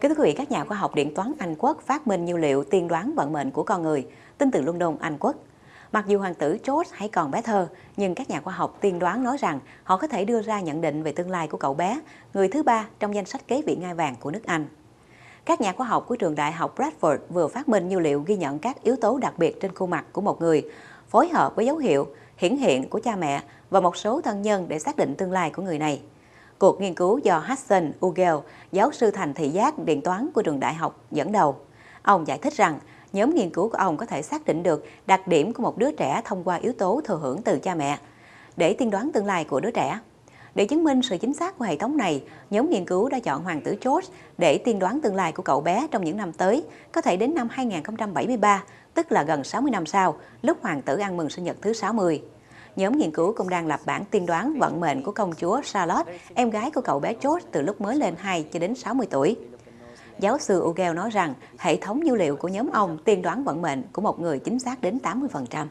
Kính thưa quý vị, các nhà khoa học điện toán Anh Quốc phát minh nhiều liệu tiên đoán vận mệnh của con người, tin từ London, Anh Quốc. Mặc dù hoàng tử George hay còn bé thơ, nhưng các nhà khoa học tiên đoán nói rằng họ có thể đưa ra nhận định về tương lai của cậu bé, người thứ ba trong danh sách kế vị ngai vàng của nước Anh. Các nhà khoa học của trường đại học Bradford vừa phát minh nhiều liệu ghi nhận các yếu tố đặc biệt trên khuôn mặt của một người, phối hợp với dấu hiệu hiển hiện của cha mẹ và một số thân nhân để xác định tương lai của người này cuộc nghiên cứu do Hudson Ugel, giáo sư thành thị giác điện toán của trường đại học, dẫn đầu. Ông giải thích rằng, nhóm nghiên cứu của ông có thể xác định được đặc điểm của một đứa trẻ thông qua yếu tố thừa hưởng từ cha mẹ, để tiên đoán tương lai của đứa trẻ. Để chứng minh sự chính xác của hệ thống này, nhóm nghiên cứu đã chọn hoàng tử George để tiên đoán tương lai của cậu bé trong những năm tới, có thể đến năm 2073, tức là gần 60 năm sau, lúc hoàng tử ăn mừng sinh nhật thứ 60 nhóm nghiên cứu cũng đang lập bản tiên đoán vận mệnh của công chúa Charlotte, em gái của cậu bé George từ lúc mới lên 2 cho đến 60 tuổi. Giáo sư Ugel nói rằng hệ thống dữ liệu của nhóm ông tiên đoán vận mệnh của một người chính xác đến 80%.